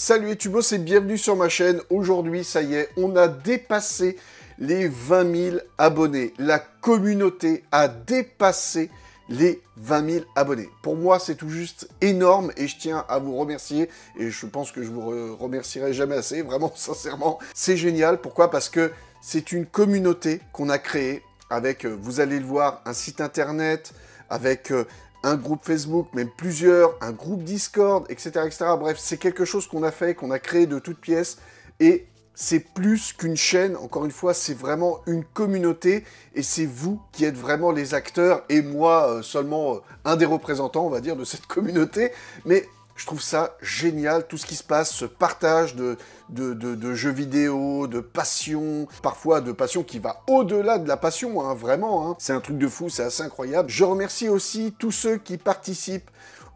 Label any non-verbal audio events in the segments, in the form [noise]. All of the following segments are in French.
Salut YouTube, c'est bienvenue sur ma chaîne. Aujourd'hui, ça y est, on a dépassé les 20 000 abonnés. La communauté a dépassé les 20 000 abonnés. Pour moi, c'est tout juste énorme et je tiens à vous remercier et je pense que je vous remercierai jamais assez, vraiment [laughs] sincèrement. C'est génial, pourquoi Parce que c'est une communauté qu'on a créée avec, euh, vous allez le voir, un site internet, avec euh, un groupe Facebook, même plusieurs, un groupe Discord, etc. etc. Bref, c'est quelque chose qu'on a fait, qu'on a créé de toutes pièces, et c'est plus qu'une chaîne, encore une fois, c'est vraiment une communauté, et c'est vous qui êtes vraiment les acteurs, et moi euh, seulement euh, un des représentants, on va dire, de cette [laughs] communauté, mais je trouve ça génial, tout ce qui se passe, ce partage de, jeux vidéo, de passion, parfois de passion qui va au-delà de la passion, hein, vraiment. Hein. C'est un truc de fou, c'est assez incroyable. Je remercie aussi tous ceux qui participent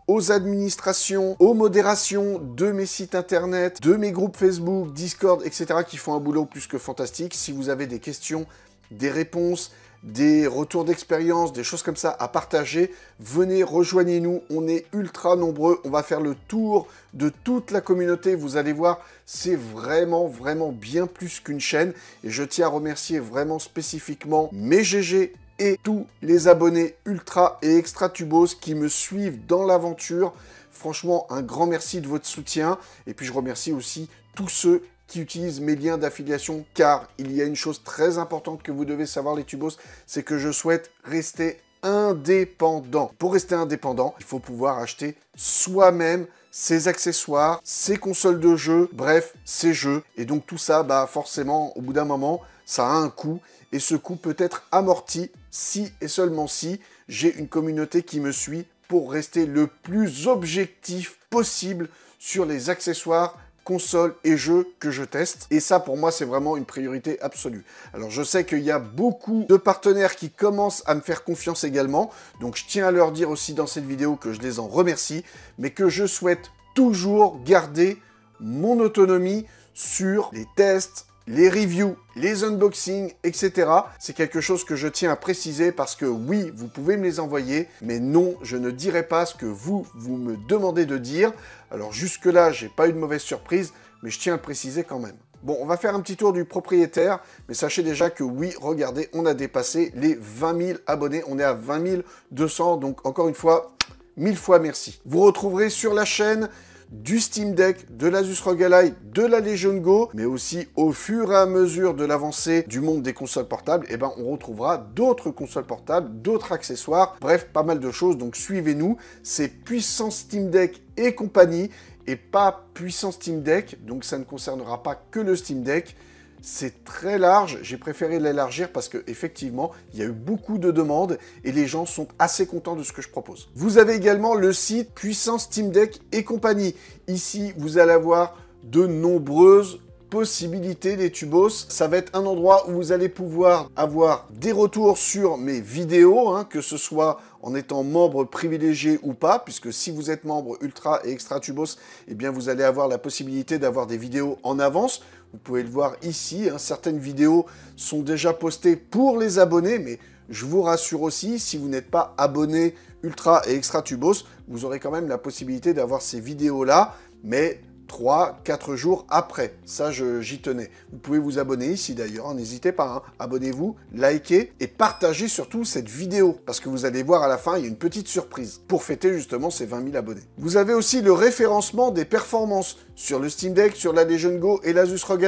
aux administrations, aux modérations de mes sites internet, de mes groupes Facebook, Discord, etc. qui font un boulot plus que fantastique. Si vous avez des questions, des réponses, des retours d'expérience, des choses comme ça à partager, venez rejoignez-nous. On est ultra nombreux. On va faire le tour de toute la communauté. Vous allez voir, c'est vraiment, vraiment bien plus qu'une chaîne. Et je tiens à remercier vraiment spécifiquement mes GG et tous les abonnés ultra et extra tubos qui me suivent dans l'aventure. Franchement, un grand merci de votre soutien. Et puis je remercie aussi tous ceux utilise mes liens d'affiliation car il y a une chose très importante que vous devez savoir les tubos, c'est que je souhaite rester indépendant. Pour rester indépendant, il faut pouvoir acheter soi-même ses accessoires, ses consoles de jeux, bref, ses jeux. Et donc tout ça, bah forcément, au bout d'un moment, ça a un coût. Et ce coût peut être amorti si et seulement si j'ai une communauté qui me suit pour rester le plus objectif possible sur les accessoires, consoles et jeux que je teste. Et ça, pour moi, c'est vraiment une priorité absolue. Alors, je sais qu'il y a beaucoup de partenaires qui commencent à me faire confiance également. Donc, je tiens à leur dire aussi dans cette vidéo que je les en remercie, mais que je souhaite toujours garder mon autonomie sur les tests, les reviews, les unboxings, etc. C'est quelque chose que je tiens à préciser parce que oui, vous pouvez me les envoyer, mais non, je ne dirai pas ce que vous, vous me demandez de dire. Alors jusque-là, j'ai pas eu de mauvaise surprise, mais je tiens à le préciser quand même. Bon, on va faire un petit tour du propriétaire, mais sachez déjà que oui, regardez, on a dépassé les 20 000 abonnés, on est à 20 200, donc encore une fois, mille fois merci. Vous retrouverez sur la chaîne du Steam Deck, de l'Asus ROG de la Legion Go, mais aussi au fur et à mesure de l'avancée du monde des consoles portables, eh ben, on retrouvera d'autres consoles portables, d'autres accessoires, bref, pas mal de choses, donc suivez-nous. C'est puissant Steam Deck et compagnie, et pas puissant Steam Deck, donc ça ne concernera pas que le Steam Deck, c'est très large, j'ai préféré l'élargir parce que effectivement, il y a eu beaucoup de demandes et les gens sont assez contents de ce que je propose. Vous avez également le site Puissance Team Deck et compagnie. Ici, vous allez avoir de nombreuses possibilités des tubos. Ça va être un endroit où vous allez pouvoir avoir des retours sur mes vidéos, hein, que ce soit en étant membre privilégié ou pas, puisque si vous êtes membre Ultra et Extra Tubos, eh bien vous allez avoir la possibilité d'avoir des vidéos en avance. Vous pouvez le voir ici, hein. certaines vidéos sont déjà postées pour les abonnés, mais je vous rassure aussi, si vous n'êtes pas abonné Ultra et Extra Tubos, vous aurez quand même la possibilité d'avoir ces vidéos-là, mais trois, quatre jours après. Ça, j'y tenais. Vous pouvez vous abonner ici d'ailleurs, hein, n'hésitez pas. Hein. Abonnez-vous, likez et partagez surtout cette vidéo parce que vous allez voir à la fin, il y a une petite surprise pour fêter justement ces 20 000 abonnés. Vous avez aussi le référencement des performances sur le Steam Deck, sur la Legion Go et l'Asus ROG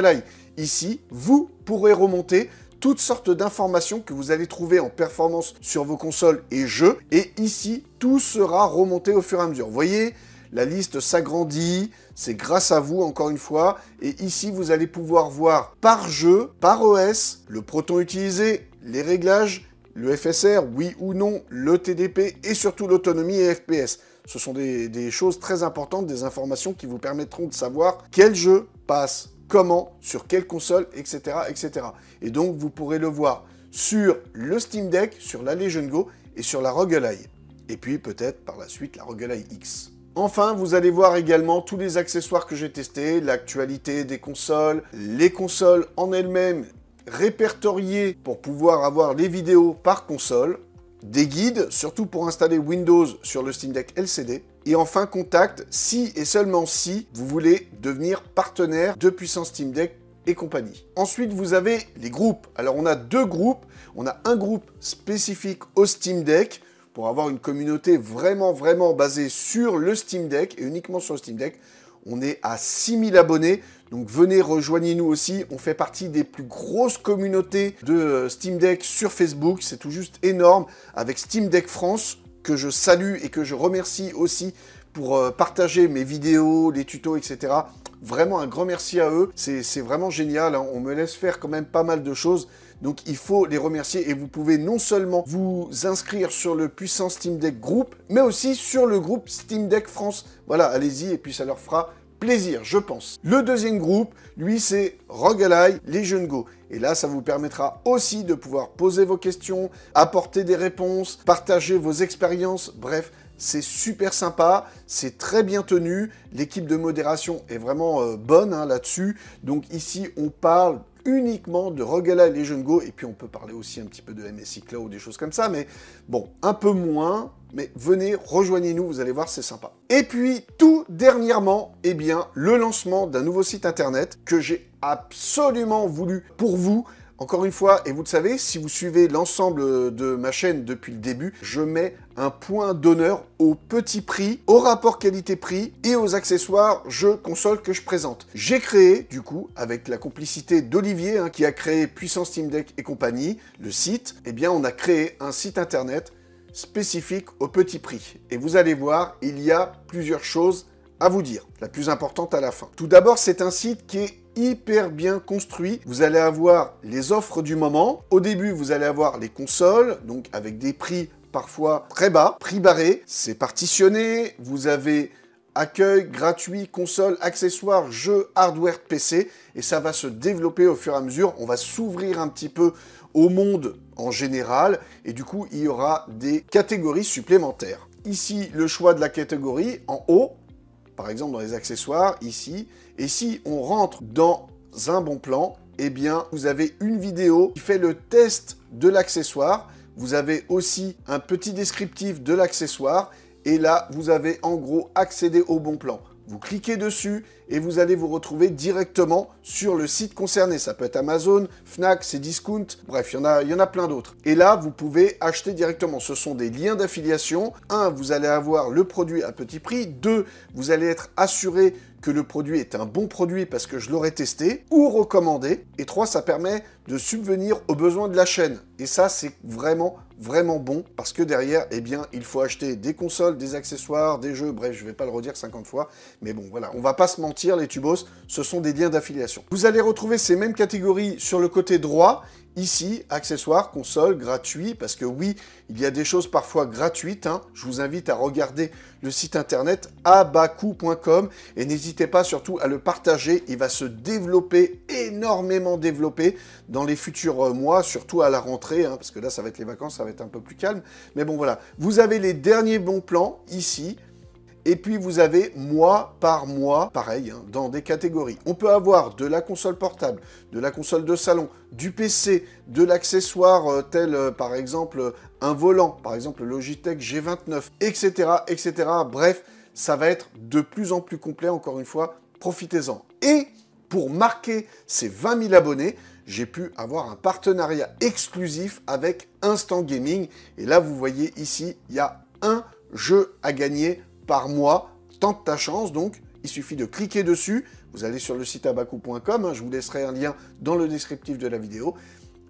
Ici, vous pourrez remonter toutes sortes d'informations que vous allez trouver en performance sur vos consoles et jeux. Et ici, tout sera remonté au fur et à mesure. Vous voyez, la liste s'agrandit, c'est grâce à vous encore une fois. Et ici, vous allez pouvoir voir par jeu, par OS, le Proton utilisé, les réglages, le FSR, oui ou non, le TDP et surtout l'autonomie et FPS. Ce sont des, choses très importantes, des informations qui vous permettront de savoir quel jeu passe comment, sur quelle console, etc., etc. Et donc, vous pourrez le voir sur le Steam Deck, sur la Legion Go et sur la Roguelite. Et puis, peut-être par la suite, la Roguelite X. Enfin, vous allez voir également tous les accessoires que j'ai testés, l'actualité des consoles, les consoles en elles-mêmes répertoriées pour pouvoir avoir les vidéos par console, des guides, surtout pour installer Windows sur le Steam Deck LCD, et enfin contact si et seulement si vous voulez devenir partenaire de Puissance Steam Deck et compagnie. Ensuite, vous avez les groupes. Alors, on a deux groupes. On a un groupe spécifique au Steam Deck pour avoir une communauté vraiment, vraiment basée sur le Steam Deck et uniquement sur le Steam Deck. On est à 6000 abonnés, donc venez rejoignez-nous aussi. On fait partie des plus grosses communautés de euh, Steam Deck sur Facebook. C'est tout juste énorme avec Steam Deck France que je salue et que je remercie aussi pour euh, partager mes vidéos, les tutos, etc. Vraiment un grand merci à eux. C'est vraiment génial. Hein. On me laisse faire quand même pas mal de choses. Donc il faut les remercier et vous pouvez non seulement vous inscrire sur le puissant Steam Deck Group, mais aussi sur le groupe Steam Deck France. Voilà, allez-y et puis ça leur fera plaisir, je pense. Le deuxième groupe, lui, c'est Rogalai les jeunes Go. Et là, ça vous permettra aussi de pouvoir poser vos questions, apporter des réponses, partager vos expériences, bref, c'est super sympa, c'est très bien tenu, l'équipe de modération est vraiment euh, bonne hein, là-dessus. Donc ici, on parle uniquement de Rogala les jeunes Go, et puis on peut parler aussi un petit peu de MSI Cloud, des choses comme ça, mais bon, un peu moins, mais venez, rejoignez-nous, vous allez voir, c'est sympa. Et puis, tout dernièrement, eh bien, le lancement d'un nouveau site internet que j'ai absolument voulu pour vous, encore une fois, et vous le savez, si vous suivez l'ensemble de ma chaîne depuis le début, je mets un point d'honneur au petit prix, au rapport qualité-prix et aux accessoires jeux console que je présente. J'ai créé, du coup, avec la complicité d'Olivier, hein, qui a créé Puissance Team Deck et compagnie, le site, eh bien on a créé un site internet spécifique au petit prix. Et vous allez voir, il y a plusieurs choses à vous dire, la plus importante à la fin. Tout d'abord, c'est un site qui est hyper bien construit. Vous allez avoir les offres du moment. Au début, vous allez avoir les consoles, donc avec des prix parfois très bas, prix barré, c'est partitionné, vous avez accueil gratuit, console, accessoires, jeux, hardware, PC, et ça va se développer au fur et à mesure, on va s'ouvrir un petit peu au monde en général, et du coup il y aura des catégories supplémentaires. Ici le choix de la catégorie, en haut, par exemple dans les accessoires, ici. Et si on rentre dans un bon plan, eh bien, vous avez une vidéo qui fait le test de l'accessoire. Vous avez aussi un petit descriptif de l'accessoire. Et là, vous avez en gros accédé au bon plan. Vous cliquez dessus et vous allez vous retrouver directement sur le site concerné. Ça peut être Amazon, Fnac, Discount. bref, il y, en a, y en a plein d'autres. Et là, vous pouvez acheter directement. Ce sont des liens d'affiliation. Un, vous allez avoir le produit à petit prix. Deux, vous allez être assuré que le produit est un bon produit parce que je l'aurais testé ou recommandé. Et trois, ça permet de subvenir aux besoins de la chaîne. Et ça, c'est vraiment vraiment bon parce que derrière, eh bien, il faut acheter des consoles, des accessoires, des jeux, bref, je vais pas le redire 50 fois, mais bon, voilà, on va pas se mentir, les Tubos, ce sont des liens d'affiliation. Vous allez retrouver ces mêmes catégories sur le côté droit Ici, accessoires, consoles, gratuits, parce que oui, il y a des choses parfois gratuites. Hein. Je vous invite à regarder le site internet abacou.com et n'hésitez pas surtout à le partager. Il va se développer, énormément développer dans les futurs euh, mois, surtout à la rentrée, hein, parce que là, ça va être les vacances, ça va être un peu plus calme. Mais bon, voilà, vous avez les derniers bons plans ici. Et puis vous avez mois par mois, pareil, hein, dans des catégories. On peut avoir de la console portable, de la console de salon, du PC, de l'accessoire euh, tel euh, par exemple un volant, par exemple Logitech G29, etc., etc. Bref, ça va être de plus en plus complet, encore une fois, profitez-en. Et pour marquer ces 20 000 abonnés, j'ai pu avoir un partenariat exclusif avec Instant Gaming. Et là, vous voyez ici, il y a un jeu à gagner par mois. Tente ta chance donc. Il suffit de cliquer dessus. Vous allez sur le site abaco.com. Hein, je vous laisserai un lien dans le descriptif de la vidéo.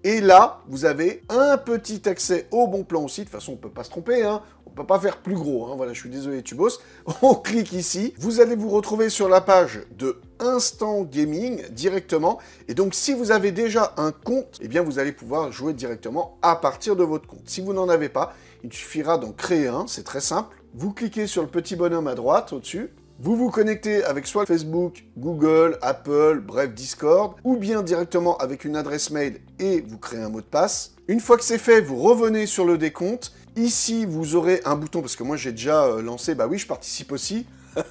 Et là, vous avez un petit accès au bon plan aussi. De toute façon, on ne peut pas se tromper. Hein. On ne peut pas faire plus gros. Hein. Voilà, je suis désolé, tu bosses. [laughs] On clique ici. Vous allez vous retrouver sur la page de Instant Gaming directement. Et donc, si vous avez déjà un compte, eh bien, vous allez pouvoir jouer directement à partir de votre compte. Si vous n'en avez pas, il suffira d'en créer un. C'est très simple vous cliquez sur le petit bonhomme à droite au-dessus. Vous vous connectez avec soit Facebook, Google, Apple, bref Discord, ou bien directement avec une adresse mail et vous créez un mot de passe. Une fois que c'est fait, vous revenez sur le décompte. Ici, vous aurez un bouton, parce que moi j'ai déjà euh, lancé, bah oui, je participe aussi. [laughs]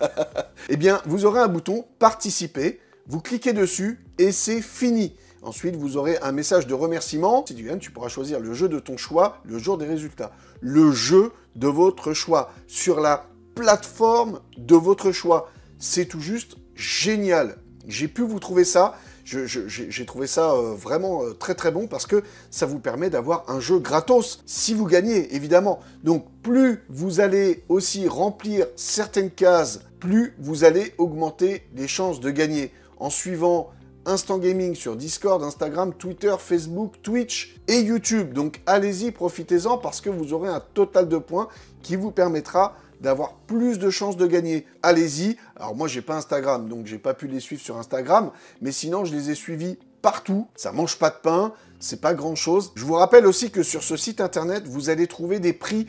Eh bien, vous aurez un bouton Participer. Vous cliquez dessus et c'est fini. Ensuite, vous aurez un message de remerciement. Si tu gagnes, tu pourras choisir le jeu de ton choix le jour des résultats. Le jeu de votre choix sur la plateforme de votre choix. C'est tout juste génial. J'ai pu vous trouver ça. J'ai trouvé ça euh, vraiment euh, très très bon parce que ça vous permet d'avoir un jeu gratos si vous gagnez évidemment. Donc plus vous allez aussi remplir certaines cases, plus vous allez augmenter les chances de gagner en suivant Instant Gaming sur Discord, Instagram, Twitter, Facebook, Twitch et YouTube. Donc allez-y, profitez-en parce que vous aurez un total de points qui vous permettra d'avoir plus de chances de gagner. Allez-y. Alors moi j'ai pas Instagram, donc j'ai pas pu les suivre sur Instagram, mais sinon je les ai suivis partout. Ça mange pas de pain, c'est pas grand-chose. Je vous rappelle aussi que sur ce site internet, vous allez trouver des prix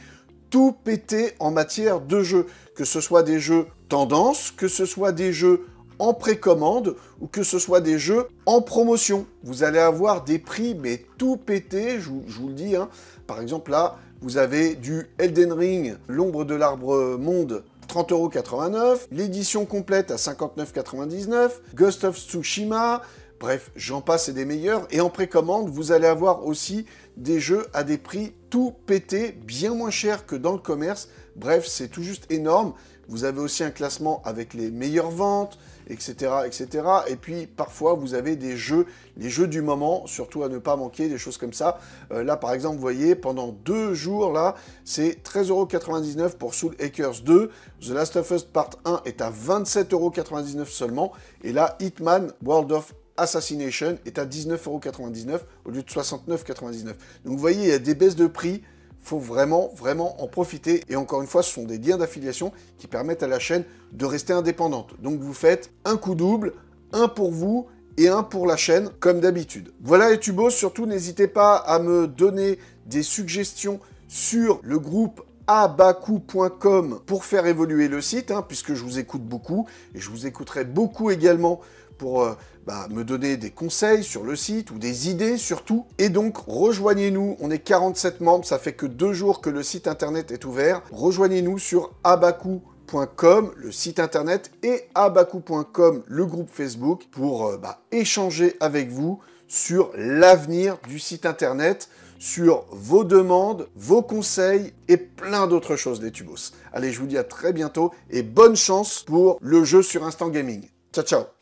tout pétés en matière de jeux, que ce soit des jeux tendance, que ce soit des jeux en précommande ou que ce soit des jeux en promotion. Vous allez avoir des prix, mais tout pété, je, vous le dis. Hein. Par exemple, là, vous avez du Elden Ring, l'ombre de l'arbre monde 30,89€, l'édition complète à 59,99€, Ghost of Tsushima, bref, j'en passe et des meilleurs. Et en précommande, vous allez avoir aussi des jeux à des prix tout pété, bien moins chers que dans le commerce. Bref, c'est tout juste énorme. Vous avez aussi un classement avec les meilleures ventes, etc., etc. Et puis parfois vous avez des jeux, les jeux du moment, surtout à ne pas manquer, des choses comme ça. Euh, là par exemple, vous voyez, pendant deux jours, là, c'est 13,99€ pour Soul Hackers 2. The Last of Us Part 1 est à 27,99€ seulement. Et là, Hitman World of Assassination est à 19,99€ au lieu de 69,99€. Donc vous voyez, il y a des baisses de prix faut vraiment, vraiment en profiter. Et encore une fois, ce sont des liens d'affiliation qui permettent à la chaîne de rester indépendante. Donc vous faites un coup double, un pour vous et un pour la chaîne, comme d'habitude. Voilà les tubos, surtout n'hésitez pas à me donner des suggestions sur le groupe abacou.com pour faire évoluer le site, hein, puisque je vous écoute beaucoup et je vous écouterai beaucoup également pour euh, bah, me donner des conseils sur le site ou des idées surtout. Et donc rejoignez-nous, on est 47 membres, ça fait que deux jours que le site internet est ouvert. Rejoignez-nous sur abacou.com le site internet, et abacou.com, le groupe Facebook, pour euh, bah, échanger avec vous sur l'avenir du site internet, sur vos demandes, vos conseils et plein d'autres choses les tubos. Allez, je vous dis à très bientôt et bonne chance pour le jeu sur Instant Gaming. Ciao ciao